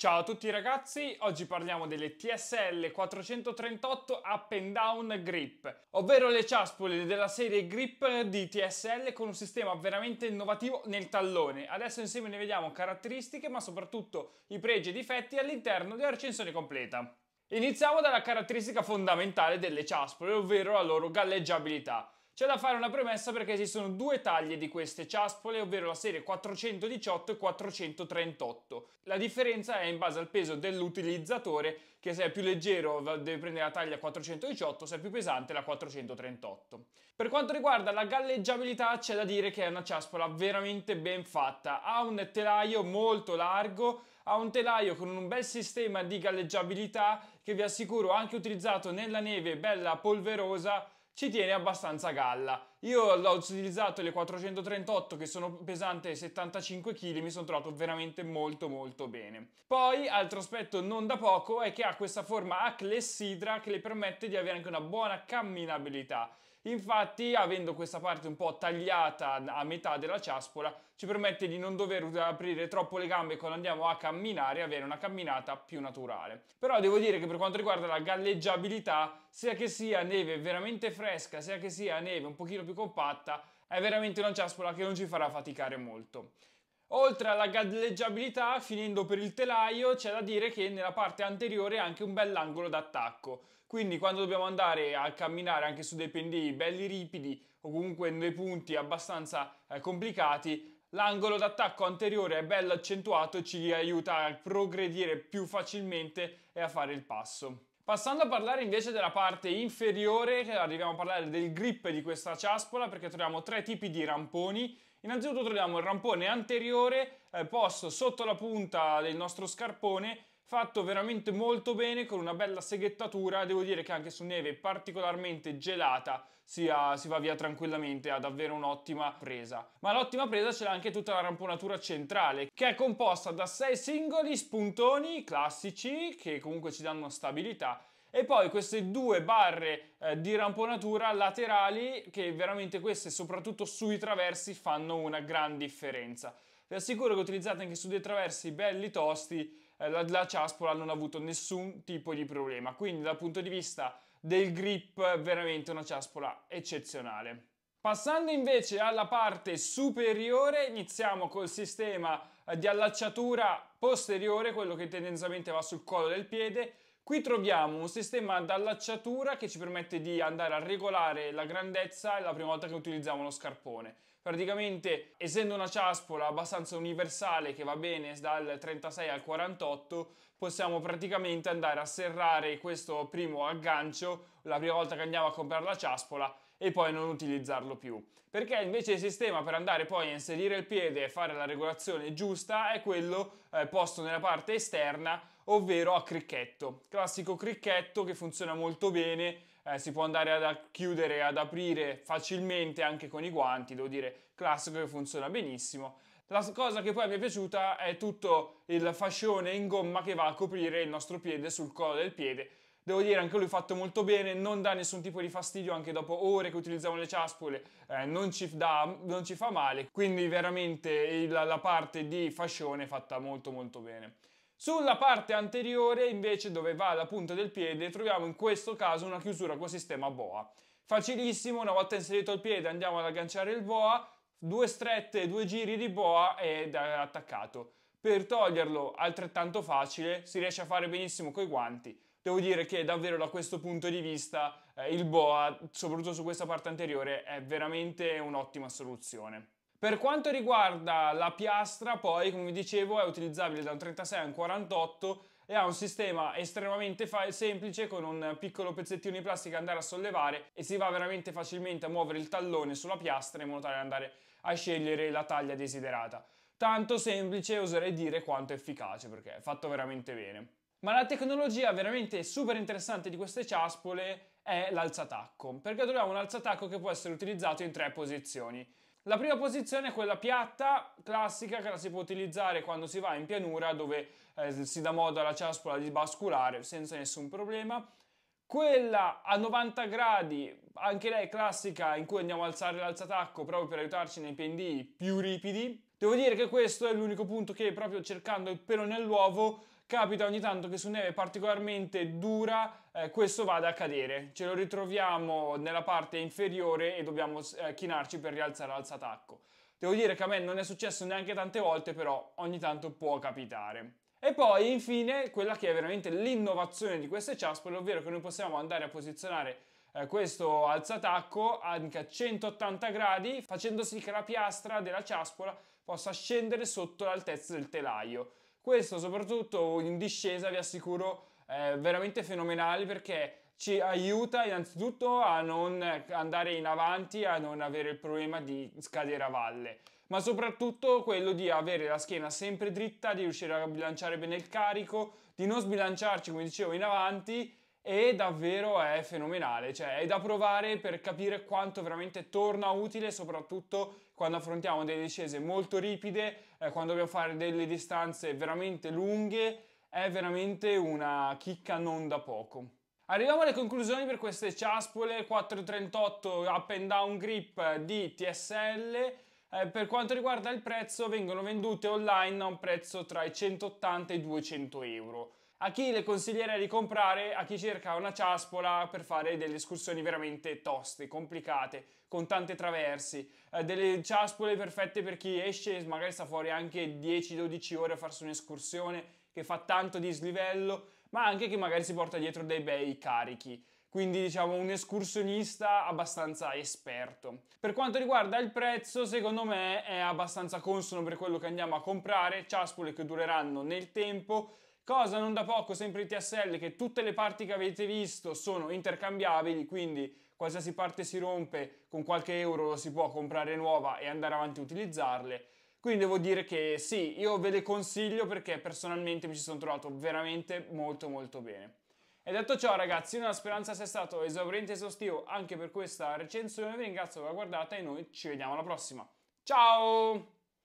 Ciao a tutti ragazzi, oggi parliamo delle TSL 438 Up and Down Grip, ovvero le ciaspole della serie Grip di TSL con un sistema veramente innovativo nel tallone. Adesso insieme ne vediamo caratteristiche ma soprattutto i pregi e i difetti all'interno della recensione completa. Iniziamo dalla caratteristica fondamentale delle ciaspole, ovvero la loro galleggiabilità. C'è da fare una premessa perché esistono due taglie di queste ciaspole, ovvero la serie 418 e 438. La differenza è in base al peso dell'utilizzatore, che se è più leggero deve prendere la taglia 418, se è più pesante la 438. Per quanto riguarda la galleggiabilità c'è da dire che è una ciaspola veramente ben fatta, ha un telaio molto largo, ha un telaio con un bel sistema di galleggiabilità che vi assicuro anche utilizzato nella neve bella polverosa ci tiene abbastanza galla. Io l'ho utilizzato le 438 che sono pesante 75 kg, mi sono trovato veramente molto molto bene. Poi, altro aspetto non da poco, è che ha questa forma a clessidra che le permette di avere anche una buona camminabilità. Infatti, avendo questa parte un po' tagliata a metà della ciaspola, ci permette di non dover aprire troppo le gambe quando andiamo a camminare e avere una camminata più naturale. Però devo dire che per quanto riguarda la galleggiabilità, sia che sia neve veramente fresca, sia che sia neve un pochino più compatta, è veramente una ciaspola che non ci farà faticare molto. Oltre alla galleggiabilità, finendo per il telaio, c'è da dire che nella parte anteriore è anche un bell'angolo d'attacco. Quindi quando dobbiamo andare a camminare anche su dei pendii belli ripidi o comunque in dei punti abbastanza eh, complicati, L'angolo d'attacco anteriore è bello accentuato e ci aiuta a progredire più facilmente e a fare il passo. Passando a parlare invece della parte inferiore, arriviamo a parlare del grip di questa ciaspola perché troviamo tre tipi di ramponi. Innanzitutto troviamo il rampone anteriore eh, posto sotto la punta del nostro scarpone fatto veramente molto bene con una bella seghettatura, devo dire che anche su neve particolarmente gelata si, ha, si va via tranquillamente, ha davvero un'ottima presa. Ma l'ottima presa ce l'ha anche tutta la ramponatura centrale, che è composta da sei singoli spuntoni classici che comunque ci danno stabilità e poi queste due barre eh, di ramponatura laterali che veramente queste soprattutto sui traversi fanno una gran differenza. Vi assicuro che utilizzate anche su dei traversi belli tosti eh, la, la ciaspola non ha avuto nessun tipo di problema. Quindi dal punto di vista del grip veramente una ciaspola eccezionale. Passando invece alla parte superiore, iniziamo col sistema eh, di allacciatura posteriore, quello che tendenzialmente va sul collo del piede. Qui troviamo un sistema di allacciatura che ci permette di andare a regolare la grandezza la prima volta che utilizziamo lo scarpone. Praticamente, essendo una ciaspola abbastanza universale che va bene dal 36 al 48, possiamo praticamente andare a serrare questo primo aggancio la prima volta che andiamo a comprare la ciaspola e poi non utilizzarlo più. Perché invece il sistema per andare poi a inserire il piede e fare la regolazione giusta è quello eh, posto nella parte esterna, ovvero a cricchetto. Classico cricchetto che funziona molto bene eh, si può andare a chiudere e ad aprire facilmente anche con i guanti, devo dire, classico che funziona benissimo. La cosa che poi mi è piaciuta è tutto il fascione in gomma che va a coprire il nostro piede sul collo del piede. Devo dire, anche lui fatto molto bene, non dà nessun tipo di fastidio anche dopo ore che utilizziamo le ciaspole, eh, non, ci dà, non, ci fa male, quindi veramente il, la parte di fascione è fatta molto molto bene. Sulla parte anteriore invece dove va la punta del piede troviamo in questo caso una chiusura con sistema boa. Facilissimo, una volta inserito il piede andiamo ad agganciare il boa, due strette, due giri di boa ed è attaccato. Per toglierlo altrettanto facile, si riesce a fare benissimo con i guanti. Devo dire che davvero da questo punto di vista eh, il boa, soprattutto su questa parte anteriore, è veramente un'ottima soluzione. Per quanto riguarda la piastra, poi, come vi dicevo, è utilizzabile da un 36 a un 48 e ha un sistema estremamente semplice con un piccolo pezzettino di plastica da andare a sollevare e si va veramente facilmente a muovere il tallone sulla piastra in modo tale da andare a scegliere la taglia desiderata. Tanto semplice, oserei dire quanto efficace perché è fatto veramente bene. Ma la tecnologia veramente super interessante di queste ciaspole è l'alzatacco, perché troviamo un alzatacco che può essere utilizzato in tre posizioni. La prima posizione è quella piatta, classica, che la si può utilizzare quando si va in pianura dove eh, si dà modo alla ciaspola di basculare senza nessun problema. Quella a 90 gradi, anche lei classica, in cui andiamo a alzare l'alzatacco proprio per aiutarci nei pendii più ripidi. Devo dire che questo è l'unico punto che proprio cercando il pelo nell'uovo capita ogni tanto che su neve particolarmente dura eh, questo vada a cadere. Ce lo ritroviamo nella parte inferiore e dobbiamo eh, chinarci per rialzare l'alzatacco. Devo dire che a me non è successo neanche tante volte, però ogni tanto può capitare. E poi infine quella che è veramente l'innovazione di queste ciaspole, ovvero che noi possiamo andare a posizionare eh, questo alzatacco anche a 180 gradi facendo sì che la piastra della ciaspola possa scendere sotto l'altezza del telaio. Questo soprattutto in discesa vi assicuro è veramente fenomenale perché ci aiuta innanzitutto a non andare in avanti, a non avere il problema di scadere a valle, ma soprattutto quello di avere la schiena sempre dritta, di riuscire a bilanciare bene il carico, di non sbilanciarci come dicevo in avanti e davvero è fenomenale, cioè è da provare per capire quanto veramente torna utile, soprattutto quando affrontiamo delle discese molto ripide, eh, quando dobbiamo fare delle distanze veramente lunghe, è veramente una chicca non da poco. Arriviamo alle conclusioni per queste ciaspole 438 up and down grip di TSL. Eh, per quanto riguarda il prezzo, vengono vendute online a un prezzo tra i 180 e i 200 euro a chi le consiglierei di comprare, a chi cerca una ciaspola per fare delle escursioni veramente toste, complicate, con tante traversi, eh, delle ciaspole perfette per chi esce e magari sta fuori anche 10-12 ore a farsi un'escursione che fa tanto dislivello, ma anche che magari si porta dietro dei bei carichi quindi diciamo un escursionista abbastanza esperto. Per quanto riguarda il prezzo, secondo me è abbastanza consono per quello che andiamo a comprare, ciaspole che dureranno nel tempo, Cosa non da poco sempre in TSL che tutte le parti che avete visto sono intercambiabili, quindi qualsiasi parte si rompe con qualche euro si può comprare nuova e andare avanti a utilizzarle. Quindi devo dire che sì, io ve le consiglio perché personalmente mi ci sono trovato veramente molto molto bene. E detto ciò ragazzi, io nella speranza sia stato esauriente e esaustivo anche per questa recensione, vi ringrazio per la guardata e noi ci vediamo alla prossima. Ciao!